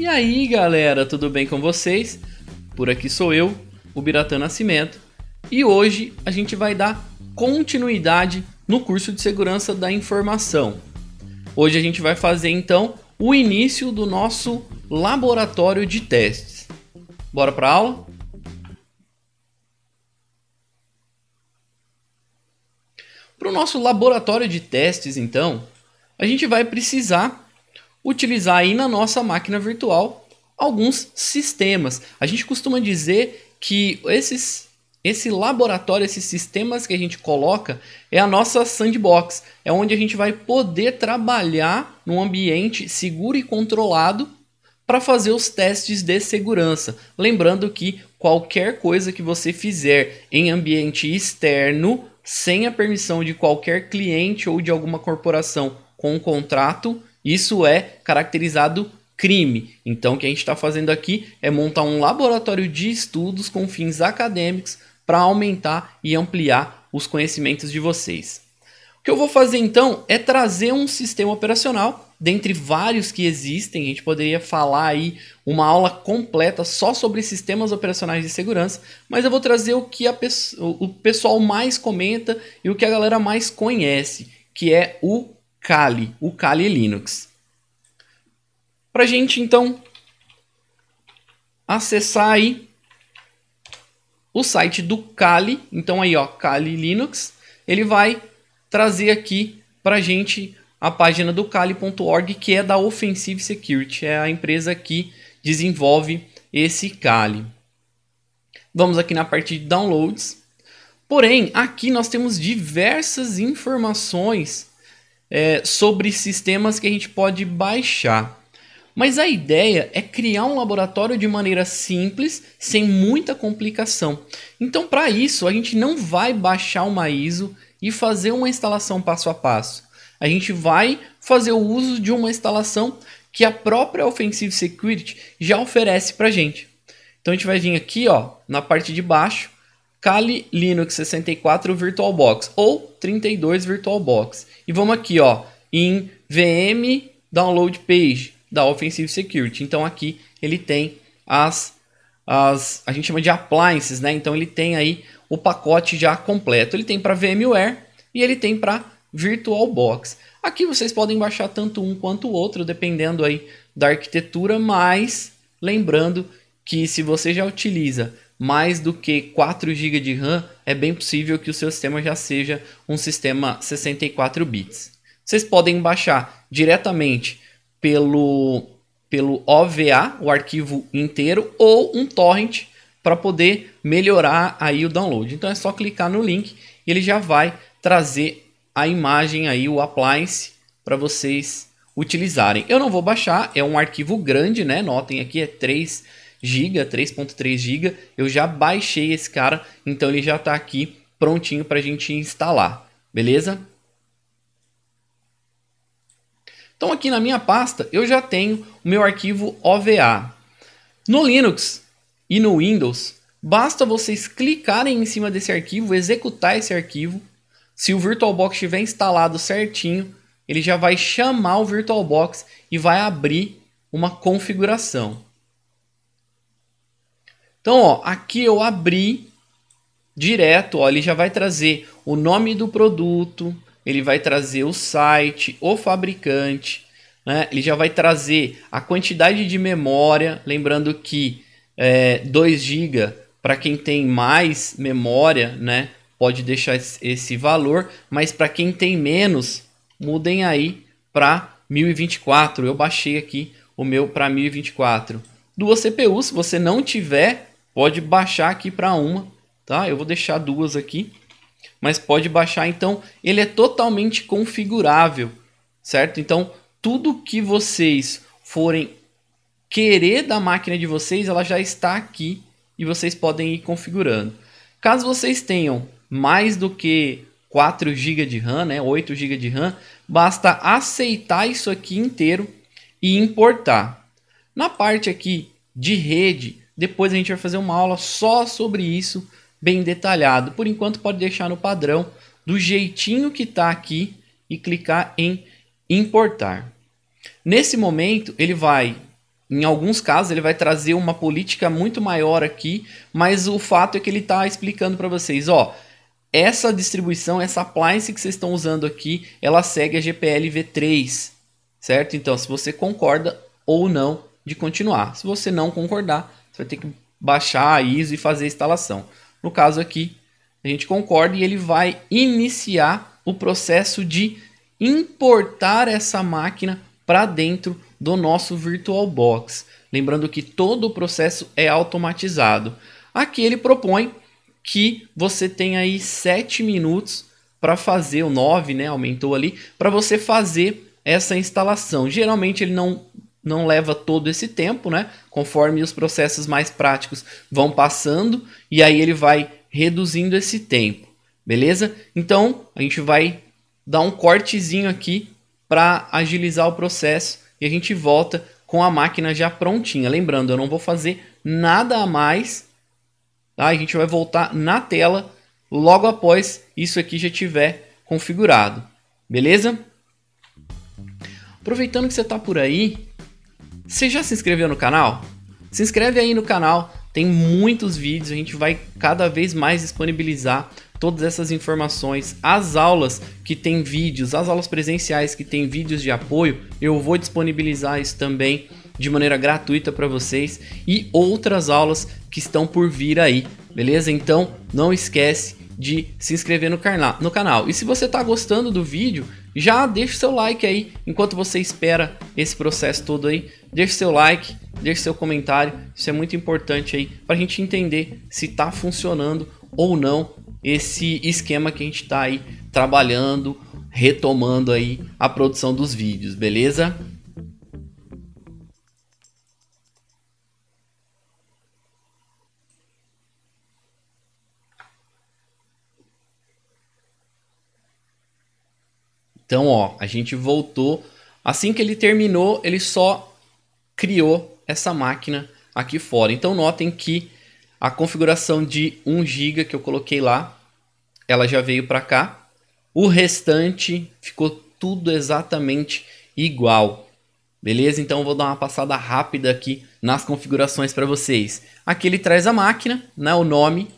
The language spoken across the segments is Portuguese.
E aí galera, tudo bem com vocês? Por aqui sou eu, o Biratã Nascimento, e hoje a gente vai dar continuidade no curso de segurança da informação. Hoje a gente vai fazer então o início do nosso laboratório de testes. Bora para aula? Para o nosso laboratório de testes, então, a gente vai precisar utilizar aí na nossa máquina virtual alguns sistemas. A gente costuma dizer que esses esse laboratório, esses sistemas que a gente coloca, é a nossa sandbox. É onde a gente vai poder trabalhar num ambiente seguro e controlado para fazer os testes de segurança. Lembrando que qualquer coisa que você fizer em ambiente externo, sem a permissão de qualquer cliente ou de alguma corporação com um contrato, isso é caracterizado crime. Então, o que a gente está fazendo aqui é montar um laboratório de estudos com fins acadêmicos para aumentar e ampliar os conhecimentos de vocês. O que eu vou fazer então é trazer um sistema operacional, dentre vários que existem, a gente poderia falar aí uma aula completa só sobre sistemas operacionais de segurança, mas eu vou trazer o que pe o pessoal mais comenta e o que a galera mais conhece, que é o Kali, o Kali Linux. Para a gente então acessar aí o site do Kali, então aí ó, Kali Linux, ele vai trazer aqui para a gente a página do Kali.org, que é da Offensive Security, é a empresa que desenvolve esse Kali. Vamos aqui na parte de downloads. Porém, aqui nós temos diversas informações é, sobre sistemas que a gente pode baixar. Mas a ideia é criar um laboratório de maneira simples, sem muita complicação. Então, para isso, a gente não vai baixar uma ISO e fazer uma instalação passo a passo. A gente vai fazer o uso de uma instalação que a própria Offensive Security já oferece para gente. Então a gente vai vir aqui, ó, na parte de baixo, Kali Linux 64 VirtualBox ou 32 VirtualBox. E vamos aqui, ó, em VM Download Page da Offensive Security. Então aqui ele tem as, as a gente chama de appliances, né? Então ele tem aí o pacote já completo. Ele tem para VMware e ele tem para VirtualBox. Aqui vocês podem baixar tanto um quanto o outro, dependendo aí da arquitetura, mas lembrando que se você já utiliza mais do que 4 GB de RAM, é bem possível que o seu sistema já seja um sistema 64 bits. Vocês podem baixar diretamente pelo, pelo OVA, o arquivo inteiro, ou um torrent para poder melhorar aí o download. Então é só clicar no link e ele já vai trazer a imagem aí, o appliance, para vocês utilizarem. Eu não vou baixar, é um arquivo grande, né? Notem aqui, é 3 GB, 3.3 GB. Eu já baixei esse cara, então ele já está aqui prontinho para a gente instalar, beleza? Então aqui na minha pasta eu já tenho o meu arquivo OVA. No Linux e no Windows, basta vocês clicarem em cima desse arquivo, executar esse arquivo. Se o VirtualBox estiver instalado certinho, ele já vai chamar o VirtualBox e vai abrir uma configuração. Então, ó, aqui eu abri direto, ó, ele já vai trazer o nome do produto, ele vai trazer o site, o fabricante, né? ele já vai trazer a quantidade de memória, lembrando que é, 2 GB para quem tem mais memória, né? Pode deixar esse valor, mas para quem tem menos, mudem aí para 1024. Eu baixei aqui o meu para 1024. Duas CPUs, se você não tiver, pode baixar aqui para uma, tá? Eu vou deixar duas aqui mas pode baixar. Então, ele é totalmente configurável, certo? Então, tudo que vocês forem querer da máquina de vocês, ela já está aqui e vocês podem ir configurando. Caso vocês tenham mais do que 4 GB de RAM, né, 8 GB de RAM, basta aceitar isso aqui inteiro e importar. Na parte aqui de rede, depois a gente vai fazer uma aula só sobre isso, bem detalhado. Por enquanto, pode deixar no padrão do jeitinho que está aqui e clicar em importar. Nesse momento, ele vai, em alguns casos, ele vai trazer uma política muito maior aqui, mas o fato é que ele está explicando para vocês, ó, essa distribuição, essa appliance que vocês estão usando aqui, ela segue a GPL V3, certo? Então, se você concorda ou não de continuar. Se você não concordar, você vai ter que baixar a ISO e fazer a instalação. No caso aqui, a gente concorda e ele vai iniciar o processo de importar essa máquina para dentro do nosso VirtualBox. Lembrando que todo o processo é automatizado. Aqui ele propõe que você tenha aí 7 minutos para fazer, o 9, né, aumentou ali, para você fazer essa instalação. Geralmente ele não não leva todo esse tempo, né? Conforme os processos mais práticos vão passando e aí ele vai reduzindo esse tempo, beleza? Então a gente vai dar um cortezinho aqui para agilizar o processo e a gente volta com a máquina já prontinha. Lembrando, eu não vou fazer nada a mais, tá? A gente vai voltar na tela logo após isso aqui já tiver configurado, beleza? Aproveitando que você está por aí, você já se inscreveu no canal? Se inscreve aí no canal, tem muitos vídeos, a gente vai cada vez mais disponibilizar todas essas informações, as aulas que tem vídeos, as aulas presenciais que tem vídeos de apoio, eu vou disponibilizar isso também de maneira gratuita para vocês e outras aulas que estão por vir aí, beleza? Então, não esquece de se inscrever no, no canal. E se você está gostando do vídeo, já deixa seu like aí, enquanto você espera esse processo todo aí, deixa seu like, deixa seu comentário, isso é muito importante aí para a gente entender se está funcionando ou não esse esquema que a gente está aí trabalhando, retomando aí a produção dos vídeos, beleza? Então, ó, a gente voltou. Assim que ele terminou, ele só criou essa máquina aqui fora. Então, notem que a configuração de 1 GB que eu coloquei lá, ela já veio para cá. O restante ficou tudo exatamente igual. Beleza? Então vou dar uma passada rápida aqui nas configurações para vocês. Aqui ele traz a máquina, né, o nome.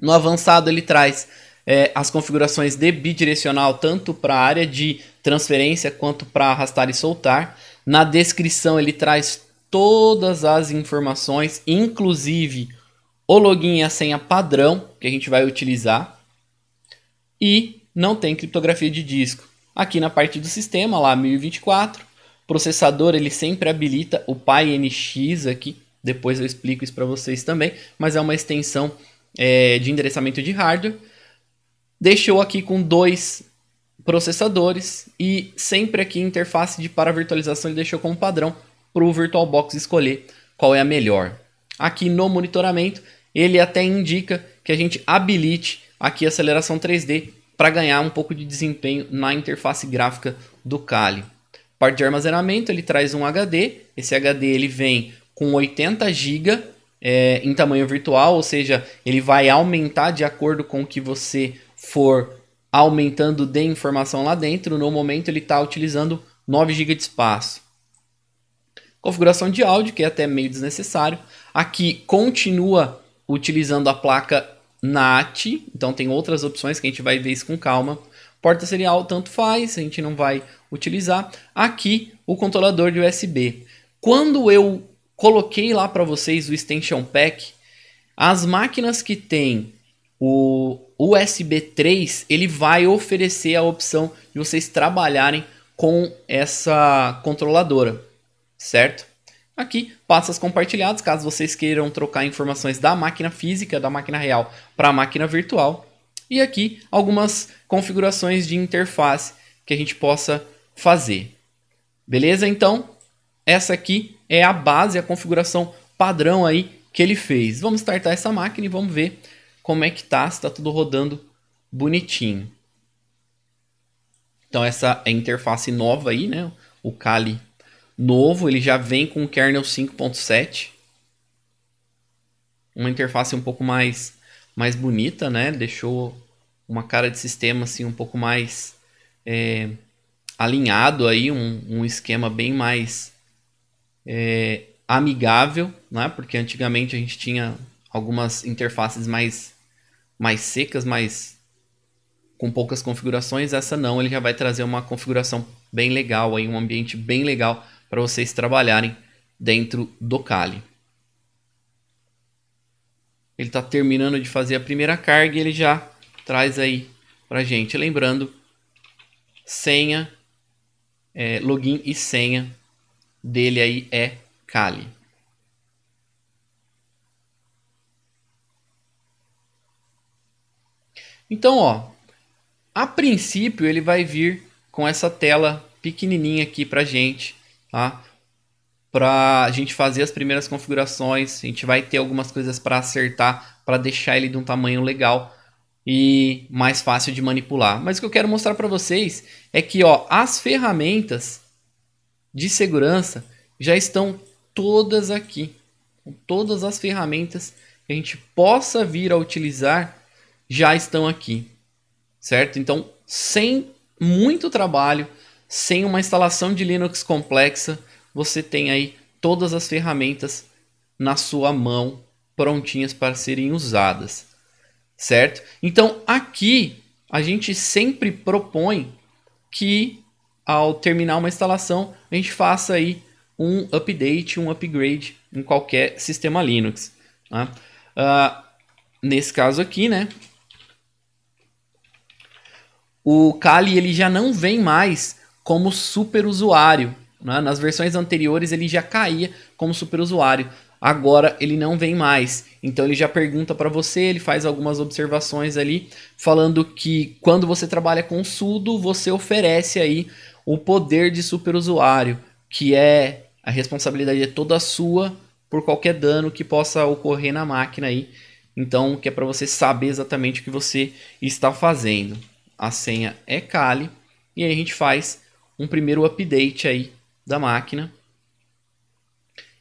No avançado ele traz é, as configurações de bidirecional tanto para a área de transferência quanto para arrastar e soltar. Na descrição ele traz todas as informações, inclusive o login e a senha padrão que a gente vai utilizar. E não tem criptografia de disco. Aqui na parte do sistema, lá 1024, processador ele sempre habilita o PyNX aqui, depois eu explico isso para vocês também, mas é uma extensão é, de endereçamento de hardware deixou aqui com dois processadores e sempre aqui interface de para virtualização ele deixou como padrão para o VirtualBox escolher qual é a melhor. Aqui no monitoramento ele até indica que a gente habilite aqui a aceleração 3D para ganhar um pouco de desempenho na interface gráfica do Kali. Parte de armazenamento ele traz um HD, esse HD ele vem com 80 GB é, em tamanho virtual, ou seja, ele vai aumentar de acordo com o que você for aumentando de informação lá dentro, no momento ele está utilizando 9 GB de espaço. Configuração de áudio, que é até meio desnecessário. Aqui continua utilizando a placa NAT, então tem outras opções que a gente vai ver isso com calma. Porta serial tanto faz, a gente não vai utilizar. Aqui o controlador de USB. Quando eu coloquei lá para vocês o extension pack, as máquinas que tem o o USB 3 ele vai oferecer a opção de vocês trabalharem com essa controladora, certo? Aqui, pastas compartilhadas, caso vocês queiram trocar informações da máquina física, da máquina real, para a máquina virtual. E aqui, algumas configurações de interface que a gente possa fazer. Beleza? Então, essa aqui é a base, a configuração padrão aí que ele fez. Vamos startar essa máquina e vamos ver como é que tá, se tá tudo rodando bonitinho. Então essa é interface nova aí, né? O Kali novo, ele já vem com o kernel 5.7. Uma interface um pouco mais mais bonita, né? Deixou uma cara de sistema assim um pouco mais é, alinhado aí, um, um, esquema bem mais é, amigável, né? Porque antigamente a gente tinha algumas interfaces mais, mais secas, mais com poucas configurações. Essa não, ele já vai trazer uma configuração bem legal, aí, um ambiente bem legal para vocês trabalharem dentro do Kali. Ele está terminando de fazer a primeira carga e ele já traz aí para gente. Lembrando, senha, é, login e senha dele aí é Kali. Então, ó, a princípio ele vai vir com essa tela pequenininha aqui para gente, tá? a gente fazer as primeiras configurações, a gente vai ter algumas coisas para acertar, para deixar ele de um tamanho legal e mais fácil de manipular. Mas o que eu quero mostrar para vocês é que, ó, as ferramentas de segurança já estão todas aqui, todas as ferramentas que a gente possa vir a utilizar já estão aqui, certo? Então, sem muito trabalho, sem uma instalação de Linux complexa, você tem aí todas as ferramentas na sua mão, prontinhas para serem usadas, certo? Então, aqui a gente sempre propõe que ao terminar uma instalação, a gente faça aí um update, um upgrade em qualquer sistema Linux. Né? Uh, nesse caso aqui, né, o Kali ele já não vem mais como super usuário. Né? Nas versões anteriores ele já caía como super usuário. Agora ele não vem mais. Então ele já pergunta para você, ele faz algumas observações ali, falando que quando você trabalha com sudo, você oferece aí o poder de super usuário, que é a responsabilidade é toda sua por qualquer dano que possa ocorrer na máquina aí. Então, que é para você saber exatamente o que você está fazendo a senha é Kali, e aí a gente faz um primeiro update aí da máquina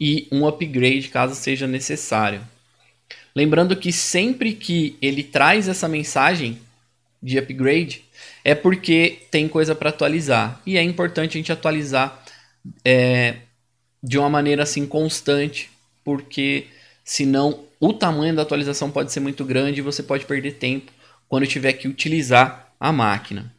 e um upgrade caso seja necessário. Lembrando que sempre que ele traz essa mensagem de upgrade é porque tem coisa para atualizar e é importante a gente atualizar é, de uma maneira assim constante, porque senão o tamanho da atualização pode ser muito grande e você pode perder tempo quando tiver que utilizar a máquina.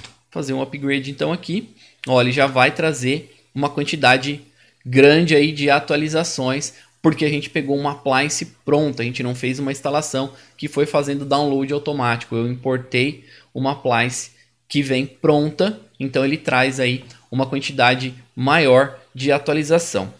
Vou fazer um upgrade então aqui. Olha, ele já vai trazer uma quantidade grande aí de atualizações, porque a gente pegou uma appliance pronta, a gente não fez uma instalação que foi fazendo download automático. Eu importei uma appliance que vem pronta, então ele traz aí uma quantidade maior de atualização.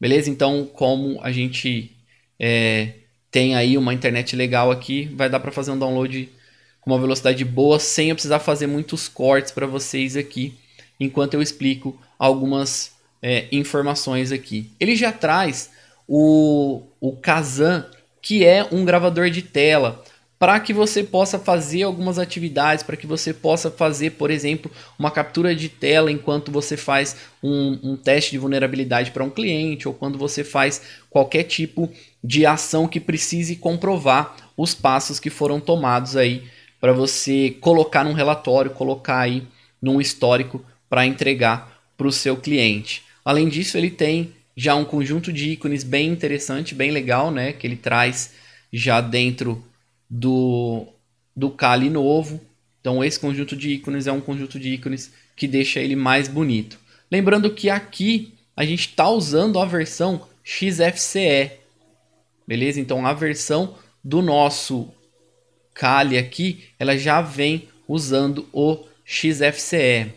Beleza? Então, como a gente é, tem aí uma internet legal aqui, vai dar para fazer um download com uma velocidade boa, sem eu precisar fazer muitos cortes para vocês aqui, enquanto eu explico algumas é, informações aqui. Ele já traz o, o Kazan, que é um gravador de tela, para que você possa fazer algumas atividades, para que você possa fazer, por exemplo, uma captura de tela enquanto você faz um, um teste de vulnerabilidade para um cliente, ou quando você faz qualquer tipo de ação que precise comprovar os passos que foram tomados aí para você colocar num relatório, colocar aí num histórico para entregar para o seu cliente. Além disso, ele tem já um conjunto de ícones bem interessante, bem legal, né? Que ele traz já dentro do, do Kali novo. Então, esse conjunto de ícones é um conjunto de ícones que deixa ele mais bonito. Lembrando que aqui a gente está usando a versão XFCE, beleza? Então, a versão do nosso Kali aqui, ela já vem usando o XFCE.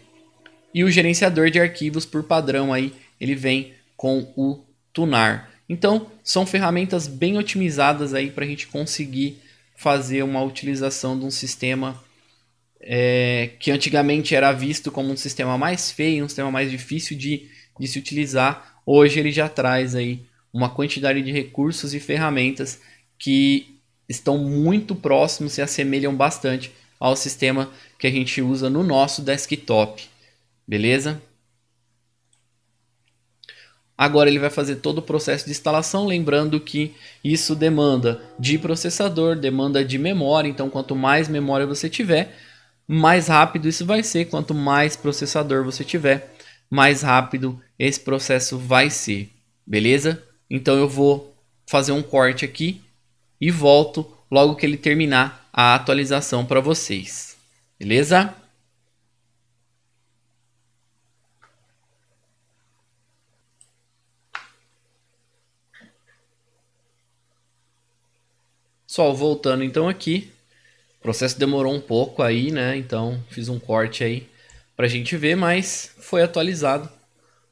E o gerenciador de arquivos por padrão aí, ele vem com o Tunar. Então, são ferramentas bem otimizadas aí para a gente conseguir fazer uma utilização de um sistema é, que antigamente era visto como um sistema mais feio, um sistema mais difícil de, de se utilizar. Hoje ele já traz aí uma quantidade de recursos e ferramentas que estão muito próximos, se assemelham bastante ao sistema que a gente usa no nosso desktop, beleza? Agora ele vai fazer todo o processo de instalação, lembrando que isso demanda de processador, demanda de memória, então quanto mais memória você tiver, mais rápido isso vai ser, quanto mais processador você tiver, mais rápido esse processo vai ser, beleza? Então eu vou fazer um corte aqui e volto logo que ele terminar a atualização para vocês. Beleza? Só voltando então aqui, o processo demorou um pouco aí, né? Então fiz um corte aí para a gente ver, mas foi atualizado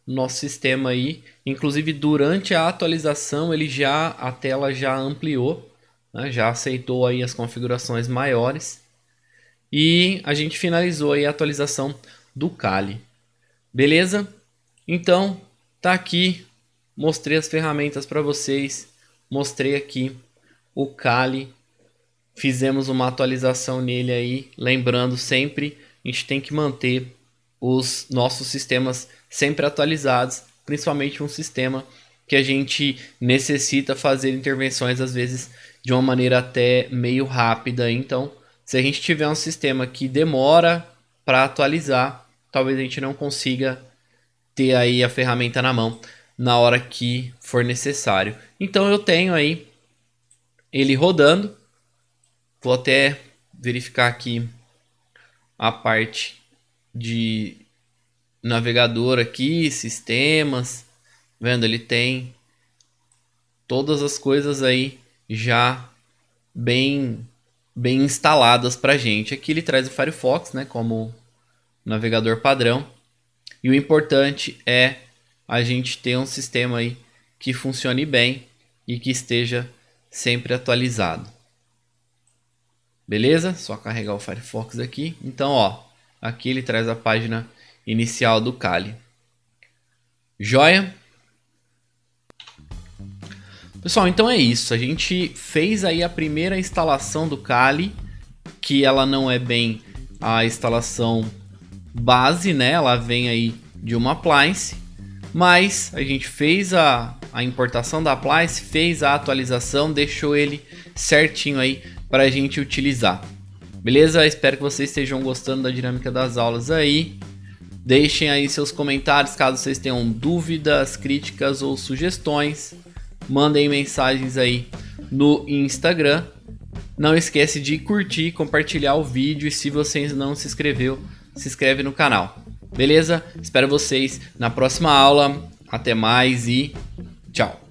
nosso sistema aí. Inclusive durante a atualização ele já a tela já ampliou né? já aceitou aí as configurações maiores. E a gente finalizou aí a atualização do Kali. Beleza? Então, tá aqui. Mostrei as ferramentas para vocês. Mostrei aqui o Kali. Fizemos uma atualização nele aí. Lembrando sempre, a gente tem que manter os nossos sistemas sempre atualizados. Principalmente um sistema que a gente necessita fazer intervenções às vezes de uma maneira até meio rápida. Então, se a gente tiver um sistema que demora para atualizar, talvez a gente não consiga ter aí a ferramenta na mão na hora que for necessário. Então eu tenho aí ele rodando. Vou até verificar aqui a parte de navegador aqui, sistemas. Vendo, ele tem todas as coisas aí já bem bem instaladas para gente. Aqui ele traz o Firefox, né, como navegador padrão. E o importante é a gente ter um sistema aí que funcione bem e que esteja sempre atualizado. Beleza? Só carregar o Firefox aqui. Então, ó, aqui ele traz a página inicial do Kali. Joia? Pessoal, então é isso. A gente fez aí a primeira instalação do Kali, que ela não é bem a instalação base, né? Ela vem aí de uma appliance, mas a gente fez a, a importação da appliance, fez a atualização, deixou ele certinho aí para a gente utilizar. Beleza? Espero que vocês estejam gostando da dinâmica das aulas aí. Deixem aí seus comentários caso vocês tenham dúvidas, críticas ou sugestões mandem mensagens aí no Instagram. Não esquece de curtir, compartilhar o vídeo e se você não se inscreveu, se inscreve no canal. Beleza? Espero vocês na próxima aula. Até mais e tchau.